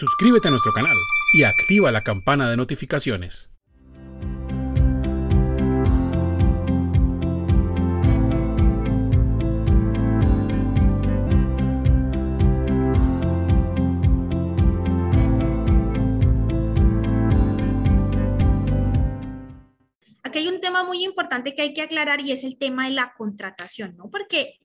suscríbete a nuestro canal y activa la campana de notificaciones. Aquí hay un tema muy importante que hay que aclarar y es el tema de la contratación, ¿no? Porque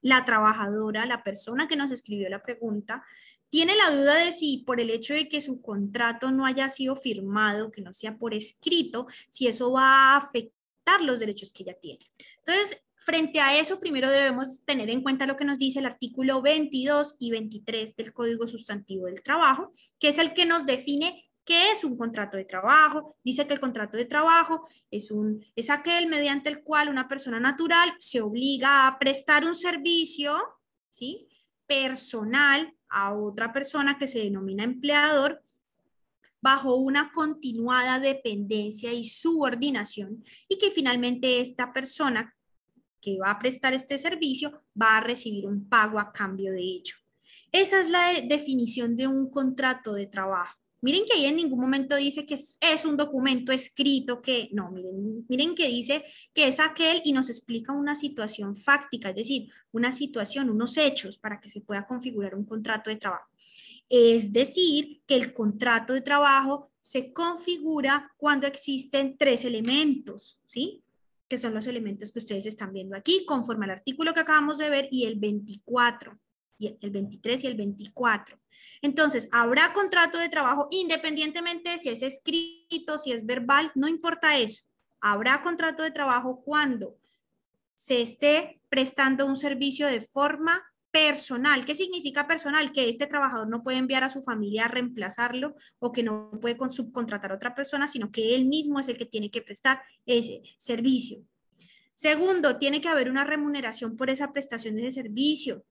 la trabajadora, la persona que nos escribió la pregunta, tiene la duda de si por el hecho de que su contrato no haya sido firmado, que no sea por escrito, si eso va a afectar los derechos que ella tiene. Entonces, frente a eso, primero debemos tener en cuenta lo que nos dice el artículo 22 y 23 del Código Sustantivo del Trabajo, que es el que nos define ¿Qué es un contrato de trabajo? Dice que el contrato de trabajo es, un, es aquel mediante el cual una persona natural se obliga a prestar un servicio ¿sí? personal a otra persona que se denomina empleador bajo una continuada dependencia y subordinación y que finalmente esta persona que va a prestar este servicio va a recibir un pago a cambio de ello. Esa es la definición de un contrato de trabajo. Miren que ahí en ningún momento dice que es, un documento escrito, que no, miren, miren que dice que es aquel y nos explica una situación fáctica, es decir, una situación, unos hechos para que se pueda configurar un contrato de trabajo. Es decir, que el contrato de trabajo se configura cuando existen tres elementos, ¿sí? Que son los elementos que ustedes están viendo aquí, conforme al artículo que acabamos de ver y el 24 el 23 y el 24. Entonces, habrá contrato de trabajo independientemente si es escrito, si es verbal, no importa eso. Habrá contrato de trabajo cuando se esté prestando un servicio de forma personal. ¿Qué significa personal? Que este trabajador no puede enviar a su familia a reemplazarlo o que no puede subcontratar a otra persona, sino que él mismo es el que tiene que prestar ese servicio. Segundo, tiene que haber una remuneración por esa prestación de servicio.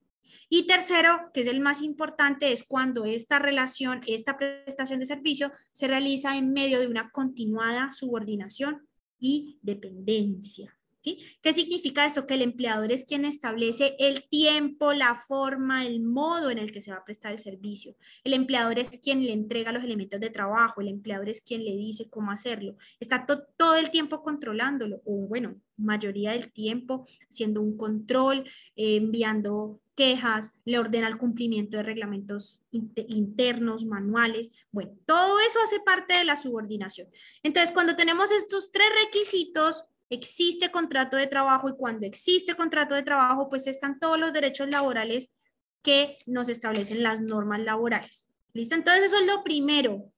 Y tercero, que es el más importante, es cuando esta relación, esta prestación de servicio se realiza en medio de una continuada subordinación y dependencia. ¿Qué significa esto? Que el empleador es quien establece el tiempo, la forma, el modo en el que se va a prestar el servicio. El empleador es quien le entrega los elementos de trabajo, el empleador es quien le dice cómo hacerlo. Está todo el tiempo controlándolo, o bueno, mayoría del tiempo haciendo un control, eh, enviando quejas, le ordena el cumplimiento de reglamentos internos, manuales. Bueno, todo eso hace parte de la subordinación. Entonces, cuando tenemos estos tres requisitos existe contrato de trabajo y cuando existe contrato de trabajo, pues están todos los derechos laborales que nos establecen las normas laborales. ¿Listo? Entonces eso es lo primero.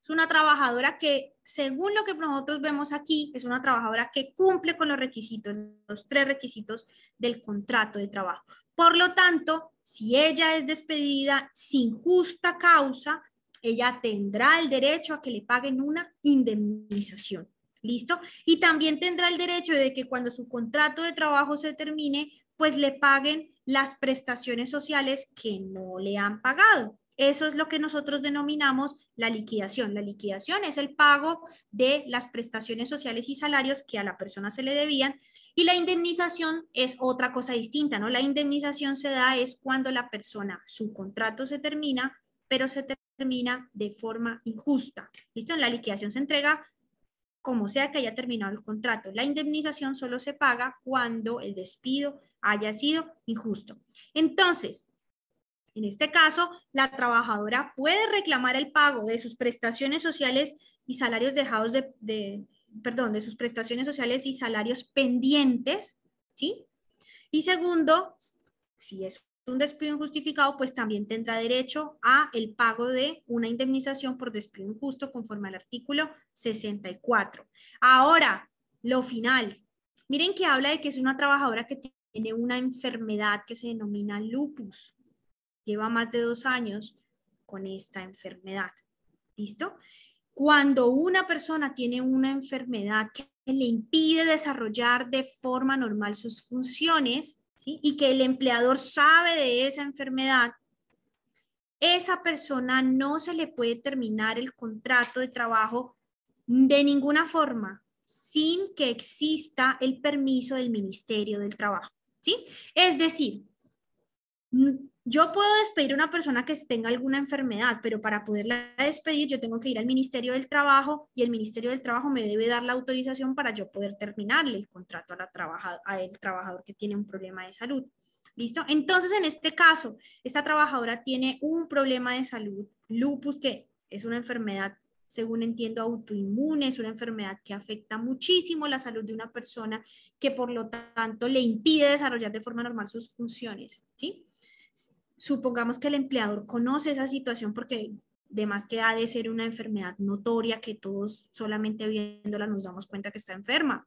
Es una trabajadora que, según lo que nosotros vemos aquí, es una trabajadora que cumple con los requisitos, los tres requisitos del contrato de trabajo. Por lo tanto, si ella es despedida sin justa causa, ella tendrá el derecho a que le paguen una indemnización. ¿Listo? Y también tendrá el derecho de que cuando su contrato de trabajo se termine, pues le paguen las prestaciones sociales que no le han pagado. Eso es lo que nosotros denominamos la liquidación. La liquidación es el pago de las prestaciones sociales y salarios que a la persona se le debían y la indemnización es otra cosa distinta, ¿no? La indemnización se da es cuando la persona, su contrato se termina, pero se termina de forma injusta. ¿Listo? En la liquidación se entrega como sea que haya terminado el contrato. La indemnización solo se paga cuando el despido haya sido injusto. Entonces, en este caso, la trabajadora puede reclamar el pago de sus prestaciones sociales y salarios dejados de, perdón, de sus prestaciones sociales y salarios pendientes, ¿sí? Y segundo, si es un despido injustificado, pues también tendrá derecho a el pago de una indemnización por despido injusto conforme al artículo 64. Ahora, lo final. Miren que habla de que es una trabajadora que tiene una enfermedad que se denomina lupus. Lleva más de dos años con esta enfermedad. ¿Listo? Cuando una persona tiene una enfermedad que le impide desarrollar de forma normal sus funciones, y que el empleador sabe de esa enfermedad, esa persona no se le puede terminar el contrato de trabajo de ninguna forma sin que exista el permiso del Ministerio del Trabajo. ¿sí? Es decir, Mm, yo puedo despedir a una persona que tenga alguna enfermedad, pero para poderla despedir yo tengo que ir al Ministerio del Trabajo y el Ministerio del Trabajo me debe dar la autorización para yo poder terminarle el contrato a la a al trabajador que tiene un problema de salud. ¿Listo? Entonces, en este caso, esta trabajadora tiene un problema de salud, lupus, que es una enfermedad, según entiendo, autoinmune, es una enfermedad que afecta muchísimo la salud de una persona que por lo tanto le impide desarrollar de forma normal sus funciones, ¿sí? supongamos que el empleador conoce esa situación porque además que ha de ser una enfermedad notoria que todos solamente viéndola nos damos cuenta que está enferma.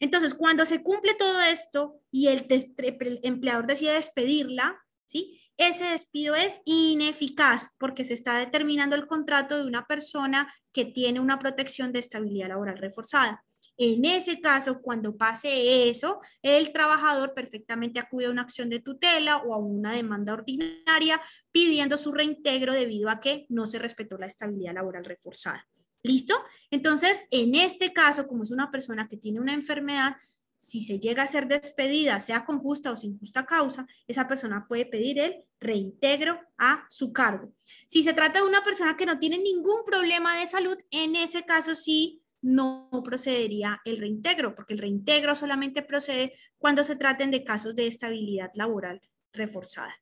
Entonces, cuando se cumple todo esto y el, el empleador decide despedirla, ¿sí? Ese despido es ineficaz porque se está determinando el contrato de una persona que tiene una protección de estabilidad laboral reforzada. En ese caso, cuando pase eso, el trabajador perfectamente acude a una acción de tutela o a una demanda ordinaria pidiendo su reintegro debido a que no se respetó la estabilidad laboral reforzada. ¿Listo? Entonces, en este caso, como es una persona que tiene una enfermedad, si se llega a ser despedida, sea con justa o sin justa causa, esa persona puede pedir el reintegro a su cargo. Si se trata de una persona que no tiene ningún problema de salud, en ese caso sí no procedería el reintegro, porque el reintegro solamente procede cuando se traten de casos de estabilidad laboral reforzada.